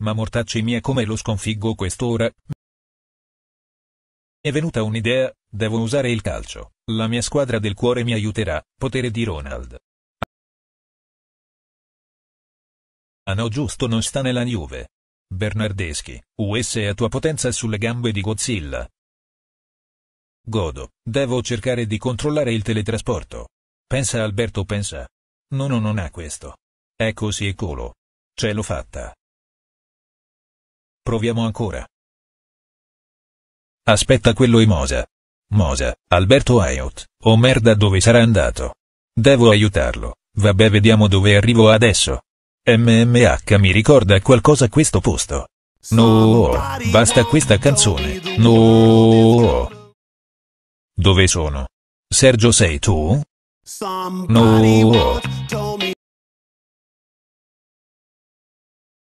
Ma mortacci mia come lo sconfiggo quest'ora? È venuta un'idea, devo usare il calcio, la mia squadra del cuore mi aiuterà, potere di Ronald. Ah no giusto non sta nella Juve. Bernardeschi, US a tua potenza sulle gambe di Godzilla. Godo, devo cercare di controllare il teletrasporto. Pensa Alberto pensa. No no non ha questo. Ecco sì colo. Ce l'ho fatta. Proviamo ancora. Aspetta quello e Mosa. Mosa, Alberto Ayot, oh merda dove sarà andato? Devo aiutarlo, vabbè vediamo dove arrivo adesso. MMH mi ricorda qualcosa questo posto. No, basta questa canzone. No. Dove sono? Sergio sei tu? No.